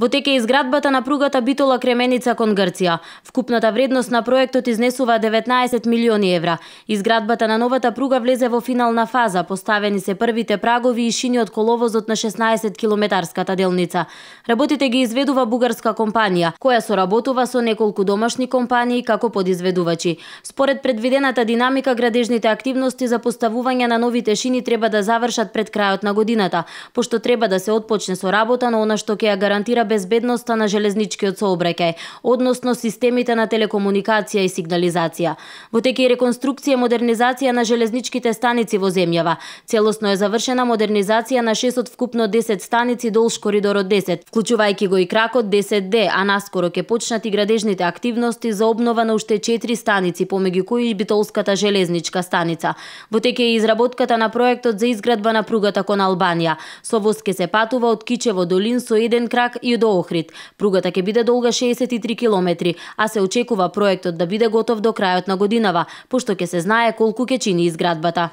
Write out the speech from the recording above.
Во тек е изградбата на пругата Битола Кременица кон Грција. Вкупната вредност на проектот изнесува 19 милиони евра. Изградбата на новата пруга влезе во финална фаза, поставени се првите прагови и шини од коловозот на 16 километарската делница. Работите ги изведува бугарска компанија, која соработува со неколку домашни компании како подизведувачи. Според предвидената динамика, градежните активности за поставување на новите шини треба да завршат пред крајот на годината, пошто треба да се отпочне со работа на она што ќе ја гарантира безбедноста на железничкиот сообраќај, односно системите на телекомуникација и сигнализација. Во тек реконструкција и модернизација на железничките станици во земјава. Целосно е завршена модернизација на 6 од вкупно 10 станици долж коридорот 10, вклучувајќи го и кракот 10D, а наскоро ќе почнат и градежните активности за обнова на уште 4 станици, помеѓу кои и Битолската железничка станица. Во тек е изработката на проектот за изградба на пругата кон Албанија. Со воз се патува од Кичево до Лин со еден крак и до Охрид. Пругата ќе биде долга 63 километри, а се очекува проектот да биде готов до крајот на годинава, пошто ќе се знае колку ќе чини изградбата.